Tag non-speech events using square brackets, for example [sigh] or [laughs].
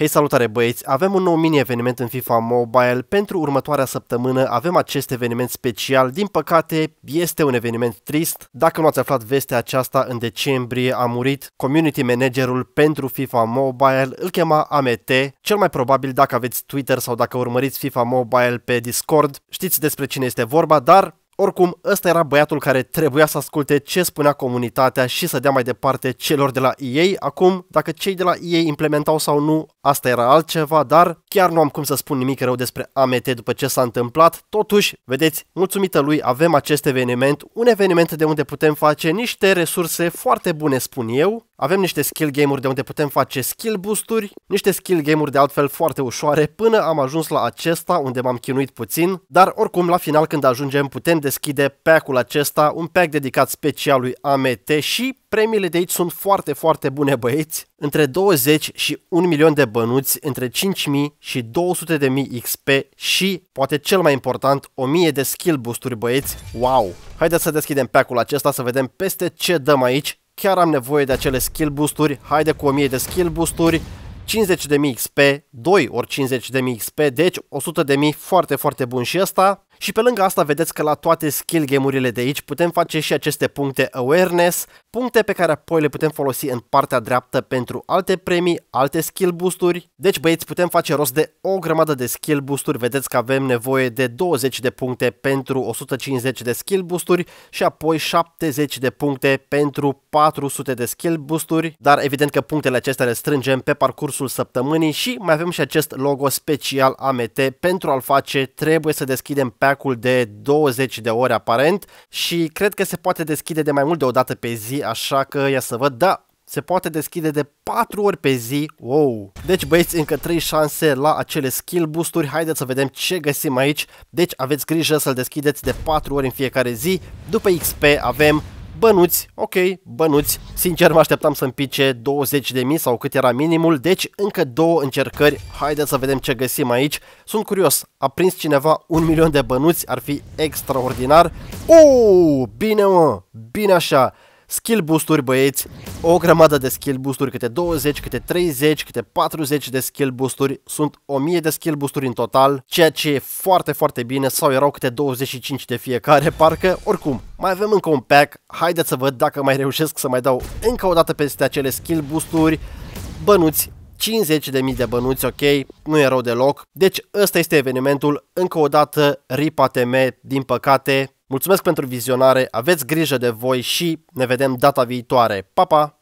Hei, salutare băieți! Avem un nou mini-eveniment în FIFA Mobile. Pentru următoarea săptămână avem acest eveniment special. Din păcate, este un eveniment trist. Dacă nu ați aflat vestea aceasta, în decembrie a murit community managerul pentru FIFA Mobile. Îl chema AMT. Cel mai probabil dacă aveți Twitter sau dacă urmăriți FIFA Mobile pe Discord, știți despre cine este vorba, dar oricum, ăsta era băiatul care trebuia să asculte ce spunea comunitatea și să dea mai departe celor de la EA. Acum, dacă cei de la EA implementau sau nu, asta era altceva, dar chiar nu am cum să spun nimic rău despre AMT după ce s-a întâmplat, totuși, vedeți, mulțumită lui avem acest eveniment, un eveniment de unde putem face niște resurse foarte bune, spun eu, avem niște skill game-uri de unde putem face skill boost-uri, niște skill game-uri de altfel foarte ușoare, până am ajuns la acesta unde m-am chinuit puțin, dar oricum la final când ajungem putem deschide pack-ul acesta, un pack dedicat special lui AMT și Premiile de aici sunt foarte, foarte bune băieți, între 20 și 1 milion de bănuți, între 5.000 și 200.000 XP și, poate cel mai important, 1000 de skill boost-uri băieți, wow! Haideți să deschidem pack-ul acesta să vedem peste ce dăm aici, chiar am nevoie de acele skill boost-uri, haide cu 1000 de skill boost-uri, 50.000 XP, 2 ori 50.000 XP, deci 100.000 foarte, foarte bun și ăsta. Și pe lângă asta vedeți că la toate skill game-urile de aici putem face și aceste puncte awareness, puncte pe care apoi le putem folosi în partea dreaptă pentru alte premii, alte skill boosturi. Deci băieți putem face rost de o grămadă de skill boosturi, vedeți că avem nevoie de 20 de puncte pentru 150 de skill boosturi și apoi 70 de puncte pentru 400 de skill boosturi, dar evident că punctele acestea le strângem pe parcursul săptămânii și mai avem și acest logo special AMT pentru a-l face trebuie să deschidem pe playback-ul de 20 de ore aparent și cred că se poate deschide de mai mult de o dată pe zi, așa că ia să văd, da, se poate deschide de 4 ori pe zi, wow! Deci băieți, încă 3 șanse la acele skill boosturi, haideți să vedem ce găsim aici, deci aveți grijă să-l deschideți de 4 ori în fiecare zi, după XP avem bănuți, ok, bănuți. Sincer mă așteptam să împice 20.000 sau cât era minimul, deci încă două încercări. Haideți să vedem ce găsim aici. Sunt curios, a prins cineva un milion de bănuți, ar fi extraordinar. Uuu, oh, bine mă, bine așa skill boost-uri, băieți, o grămadă de skill boost-uri, câte 20, câte 30, câte 40 de skill boost-uri, sunt 1000 de skill boost-uri în total, ceea ce e foarte, foarte bine, sau erau câte 25 de fiecare, [laughs] parcă, oricum, mai avem încă un pack, haideți să văd dacă mai reușesc să mai dau încă o dată peste acele skill boost-uri, bănuți, 50.000 de bănuți, ok, nu e rău deloc. Deci ăsta este evenimentul, încă o dată RIP ATM, din păcate, Mulțumesc pentru vizionare, aveți grijă de voi și ne vedem data viitoare. Pa, pa!